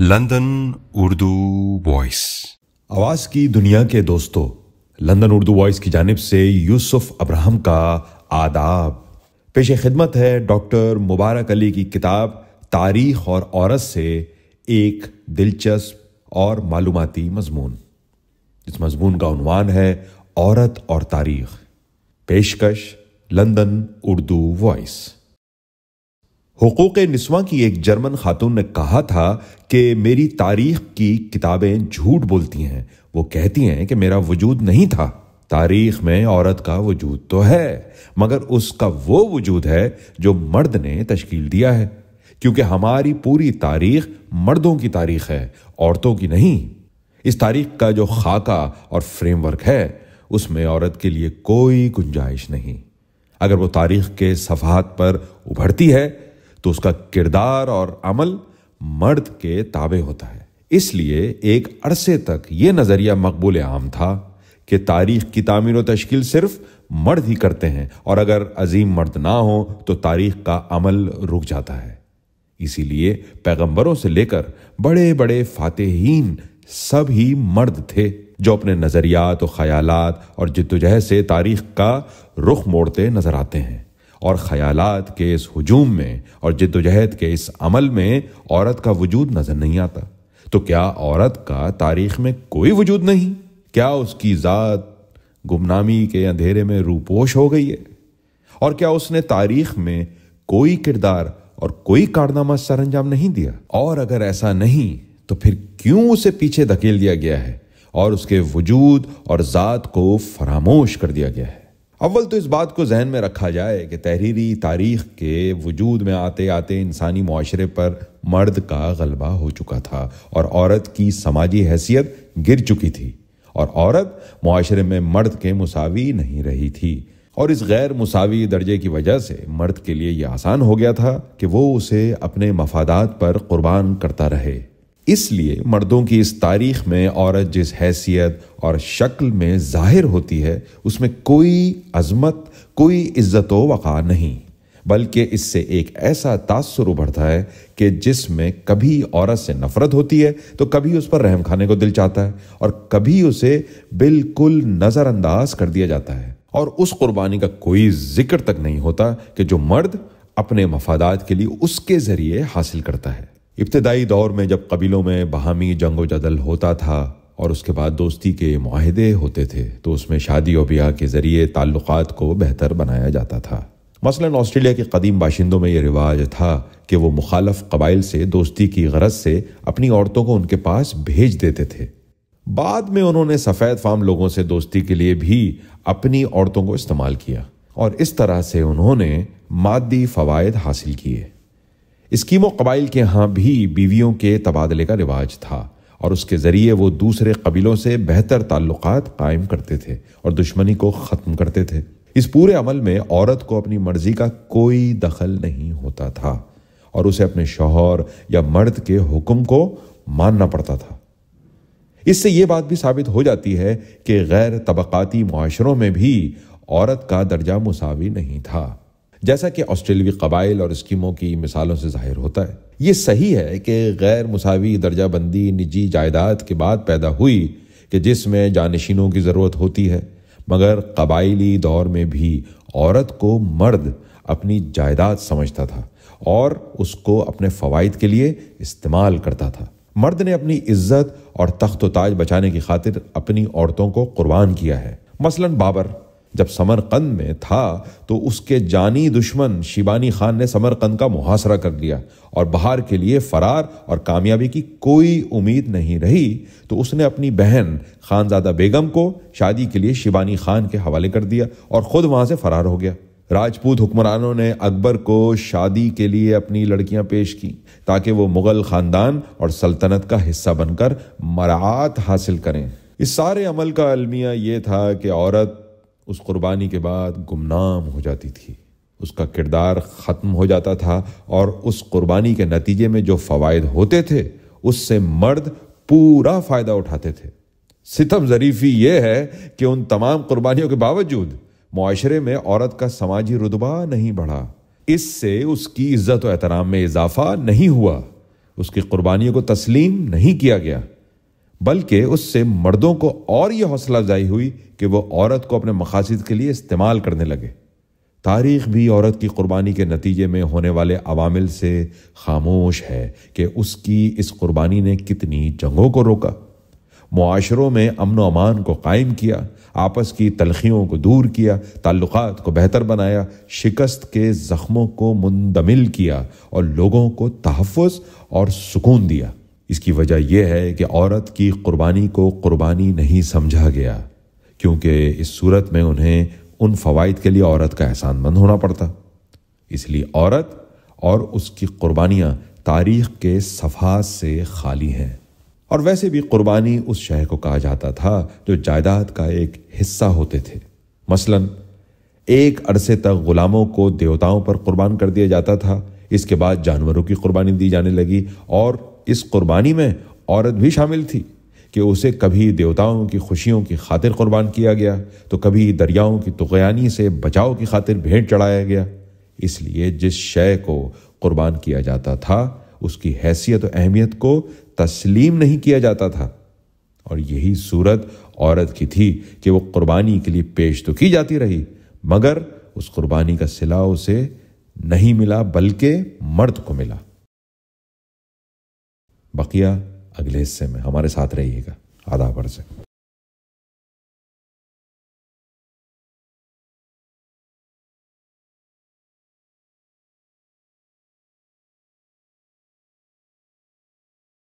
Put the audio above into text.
London Urdu voice आवाज की दुनिया के दोस्तों लंदन उर्दू वॉइस की जानब से यूसुफ अब्राहम का आदाब पेश खिदमत है डॉक्टर मुबारक अली की किताब तारीख और औरत से एक दिलचस्प और मालूमती मजमून इस मजमून का उनवान है औरत और तारीख पेशकश लंदन उर्दू वॉइस हकूक़ नस्वा की एक जर्मन खातून ने कहा था कि मेरी तारीख की किताबें झूठ बोलती हैं वो कहती हैं कि मेरा वजूद नहीं था तारीख में औरत का वजूद तो है मगर उसका वो वजूद है जो मर्द ने तश्कील दिया है क्योंकि हमारी पूरी तारीख मर्दों की तारीख है औरतों की नहीं इस तारीख का जो खाका और फ्रेमवर्क है उसमें औरत के लिए कोई गुंजाइश नहीं अगर वो तारीख के सफहत पर उभरती है तो उसका किरदार और अमल मर्द के ताबे होता है इसलिए एक अरसे तक यह नज़रिया मकबूल आम था कि तारीख की तामीर व तश्कील सिर्फ मर्द ही करते हैं और अगर अजीम मर्द ना हो तो तारीख का अमल रुक जाता है इसीलिए पैगंबरों से लेकर बड़े बड़े फातेहीन सब ही मर्द थे जो अपने नज़रियात ख्यालात और जिद्दोजहद से तारीख का रुख मोड़ते नजर आते हैं और ख्यालात के इस हजूम में और जद्दोजहद के इस अमल में औरत का वजूद नज़र नहीं आता तो क्या औरत का तारीख में कोई वजूद नहीं क्या उसकी ज़ात गुमनामी के अंधेरे में रूपोश हो गई है और क्या उसने तारीख में कोई किरदार और कोई कारनामा सर अंजाम नहीं दिया और अगर ऐसा नहीं तो फिर क्यों उसे पीछे धकेल दिया गया है और उसके वजूद और ज़ात को फरामोश कर दिया गया है अव्वल तो इस बात को जहन में रखा जाए कि तहरीरी तारीख के वजूद में आते आते इंसानी माशरे पर मर्द का गलबा हो चुका था और औरत की समाजी हैसियत गिर चुकी थी और औरत माशरे में मर्द के मुसावी नहीं रही थी और इस गैर मुसावी दर्जे की वजह से मर्द के लिए यह आसान हो गया था कि वो उसे अपने मफादात पर कुर्बान करता रहे इसलिए मर्दों की इस तारीख में औरत जिस हैसियत और शक्ल में जाहिर होती है उसमें कोई अजमत कोई इज्जत वक़ा नहीं बल्कि इससे एक ऐसा तासर उभरता है कि जिसमें कभी औरत से नफरत होती है तो कभी उस पर रहम खाने को दिल चाहता है और कभी उसे बिल्कुल नज़रअंदाज कर दिया जाता है और उस कुर्बानी का कोई जिक्र तक नहीं होता कि जो मर्द अपने मफादात के लिए उसके ज़रिए हासिल करता है इब्तदाई दौर में जब कबीलों में बहामी जंगो जदल होता था और उसके बाद दोस्ती के माहदे होते थे तो उसमें शादी और ब्याह के ज़रिए ताल्लुक़ को बेहतर बनाया जाता था मसलन ऑस्ट्रेलिया के कदीम बाशिंदों में यह रिवाज था कि वो मुखालफ कबाइल से दोस्ती की गरज से अपनी औरतों को उनके पास भेज देते थे बाद में उन्होंने सफ़ेद फाम लोगों से दोस्ती के लिए भी अपनी औरतों को इस्तेमाल किया और इस तरह से उन्होंने मादी फ़वाद हासिल किए स्कीम कबाइल के यहाँ भी बीवियों के तबादले का रिवाज था और उसके ज़रिए वो दूसरे कबीलों से बेहतर ताल्लुक कायम करते थे और दुश्मनी को ख़त्म करते थे इस पूरे अमल में औरत को अपनी मर्जी का कोई दखल नहीं होता था और उसे अपने शौहर या मर्द के हुक्म को मानना पड़ता था इससे ये बात भी साबित हो जाती है कि गैर तबक़ाती माशरों में भी औरत का दर्जा मुसावी नहीं था जैसा कि ऑस्ट्रेलवी कबाइल और स्कीमों की मिसालों से जाहिर होता है ये सही है कि गैर मसावी दर्जाबंदी निजी जायदाद के बाद पैदा हुई कि जिसमें जानशीनों की ज़रूरत होती है मगर कबाइली दौर में भी औरत को मर्द अपनी जायदाद समझता था और उसको अपने फ़वाद के लिए इस्तेमाल करता था मर्द ने अपनी इज्जत और तख्त ताज बचाने की खातिर अपनी औरतों को कुर्बान किया है मसलन बाबर जब समरकंद में था तो उसके जानी दुश्मन शिबानी खान ने समरकंद का मुहासरा कर लिया और बाहर के लिए फरार और कामयाबी की कोई उम्मीद नहीं रही तो उसने अपनी बहन खानजादा बेगम को शादी के लिए शिबानी खान के हवाले कर दिया और ख़ुद वहाँ से फरार हो गया राजपूत हुक्मरानों ने अकबर को शादी के लिए अपनी लड़कियां पेश की ताकि वो मुग़ल ख़ानदान और सल्तनत का हिस्सा बनकर मरात हासिल करें इस सारे अमल का अलमिया ये था कि औरत उस कुर्बानी के बाद गुमनाम हो जाती थी उसका किरदार ख़त्म हो जाता था और उस कुर्बानी के नतीजे में जो फ़वाद होते थे उससे मर्द पूरा फ़ायदा उठाते थे सितम ज़रीफ़ी ये है कि उन तमाम कुर्बानियों के बावजूद माशरे में औरत का समाजी रुतबा नहीं बढ़ा इससे उसकी इज्जत एहतराम में इजाफा नहीं हुआ उसकी कुर्बानियों को तस्लीम नहीं किया गया बल्कि उससे मर्दों को और यह हौसला अफजाई हुई कि वह औरत को अपने मकासद के लिए इस्तेमाल करने लगे तारीख भी औरत की कुर्बानी के नतीजे में होने वाले अवामिल से खामोश है कि उसकी इस कुर्बानी ने कितनी जंगों को रोका माशरों में अमन अमान को कायम किया आपस की तलखियों को दूर किया ताल्लुक को बेहतर बनाया शिकस्त के ज़ख्मों को मुंदमिल किया और लोगों को तहफ़ और सुकून दिया इसकी वजह यह है कि औरत की कुर्बानी को कुर्बानी नहीं समझा गया क्योंकि इस सूरत में उन्हें उन फ़वाद के लिए औरत का एहसानमंद होना पड़ता इसलिए औरत और उसकी कुर्बानियाँ तारीख़ के सफ़ा से खाली हैं और वैसे भी कुर्बानी उस शह को कहा जाता था जो जायदाद का एक हिस्सा होते थे मसलन एक अरसे तक ग़ुलामों को देवताओं पर कुर्बान कर दिया जाता था इसके बाद जानवरों की कुर्बानी दी जाने लगी और इस कुर्बानी में औरत भी शामिल थी कि उसे कभी देवताओं की खुशियों की खातिर कुर्बान किया गया तो कभी दरियाओं की तुगयानी से बचाव की खातिर भेंट चढ़ाया गया इसलिए जिस शय को कुर्बान किया जाता था उसकी हैसियत और अहमियत को तस्लीम नहीं किया जाता था और यही सूरत औरत की थी कि वो कुर्बानी के लिए पेश तो की जाती रही मगर उस कुर्बानी का सिला उसे नहीं मिला बल्कि मर्द को मिला बकिया अगले हिस्से में हमारे साथ रहिएगा आधा पर से